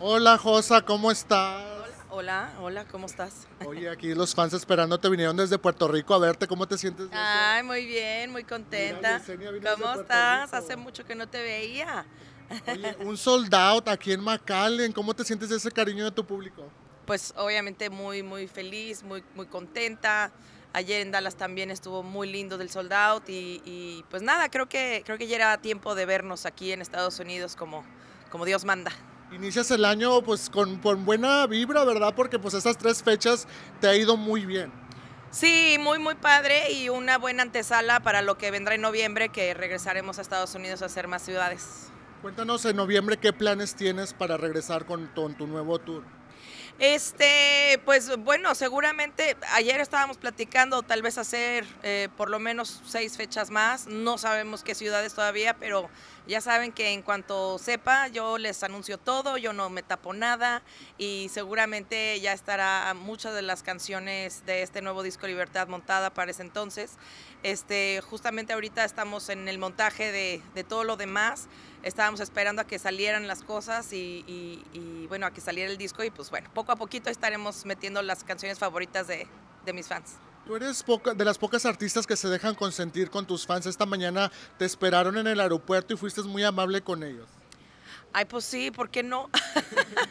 Hola Josa, ¿cómo estás? Hola, hola, ¿cómo estás? Oye, aquí los fans esperando te vinieron desde Puerto Rico a verte, ¿cómo te sientes? Ay, muy bien, muy contenta. ¿Cómo estás? Hace mucho que no te veía. un sold aquí en McAllen, ¿cómo te sientes de ese cariño de tu público? Pues obviamente muy, muy feliz, muy, muy contenta. Ayer en Dallas también estuvo muy lindo del sold y, pues nada, creo que, creo que ya era tiempo de vernos aquí en Estados Unidos como, como Dios manda. Inicias el año pues con, buena vibra, ¿verdad? Porque pues estas tres fechas te ha ido muy bien. Sí, muy, muy padre y una buena antesala para lo que vendrá en noviembre, que regresaremos a Estados Unidos a hacer más ciudades. Cuéntanos en noviembre qué planes tienes para regresar con tu nuevo tour. Este, pues bueno, seguramente ayer estábamos platicando tal vez hacer eh, por lo menos seis fechas más. No sabemos qué ciudades todavía, pero ya saben que en cuanto sepa, yo les anuncio todo, yo no me tapo nada y seguramente ya estará muchas de las canciones de este nuevo disco Libertad montada para ese entonces. Este, justamente ahorita estamos en el montaje de, todo lo demás. Estábamos esperando a que salieran las cosas y bueno, a que saliera el disco y pues pues bueno, poco a poquito estaremos metiendo las canciones favoritas de, de mis fans. Tú eres de las pocas artistas que se dejan consentir con tus fans. Esta mañana te esperaron en el aeropuerto y fuiste muy amable con ellos. Ay, pues sí, ¿por qué no?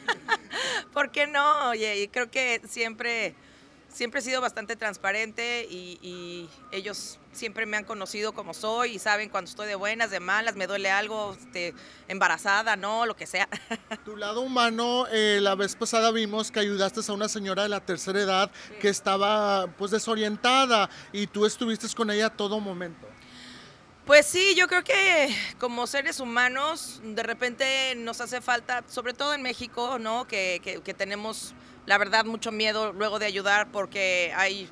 ¿Por qué no? Oye, y creo que siempre siempre he sido bastante transparente y, ellos siempre me han conocido como soy y saben cuando estoy de buenas, de malas, me duele algo, este, embarazada, no, lo que sea. Tu lado humano, eh, la vez pasada vimos que ayudaste a una señora de la tercera edad que estaba pues desorientada y tú estuviste con ella todo momento. Pues sí, yo creo que como seres humanos de repente nos hace falta, sobre todo en México, ¿no? Que, tenemos, la verdad, mucho miedo luego de ayudar porque hay,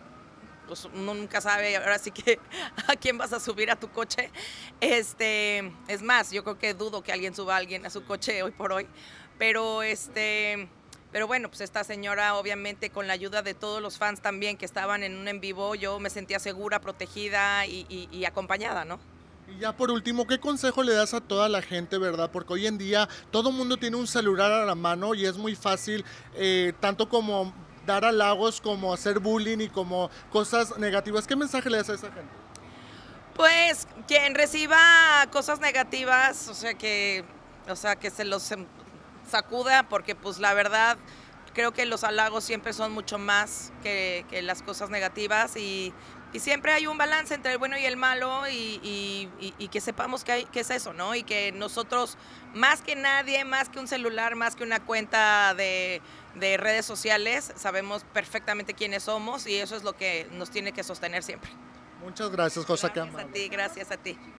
pues uno nunca sabe ahora sí que a quién vas a subir a tu coche. Este, es más, yo creo que dudo que alguien suba a alguien a su coche hoy por hoy. Pero este, pero bueno, pues esta señora obviamente con la ayuda de todos los fans también que estaban en un en vivo, yo me sentía segura, protegida y, y acompañada, ¿no? Y ya por último, ¿qué consejo le das a toda la gente, verdad? Porque hoy en día todo el mundo tiene un celular a la mano y es muy fácil, eh, tanto como dar halagos, como hacer bullying y como cosas negativas. ¿Qué mensaje le das a esa gente? Pues quien reciba cosas negativas, o sea que, o sea que se los em, sacuda, porque pues la verdad creo que los halagos siempre son mucho más que, que las cosas negativas y y siempre hay un balance entre el bueno y el malo y, que sepamos que, es eso, ¿no? Y que nosotros, más que nadie, más que un celular, más que una cuenta de, redes sociales, sabemos perfectamente quiénes somos y eso es lo que nos tiene que sostener siempre. Muchas gracias, José Gracias a ti, gracias a ti.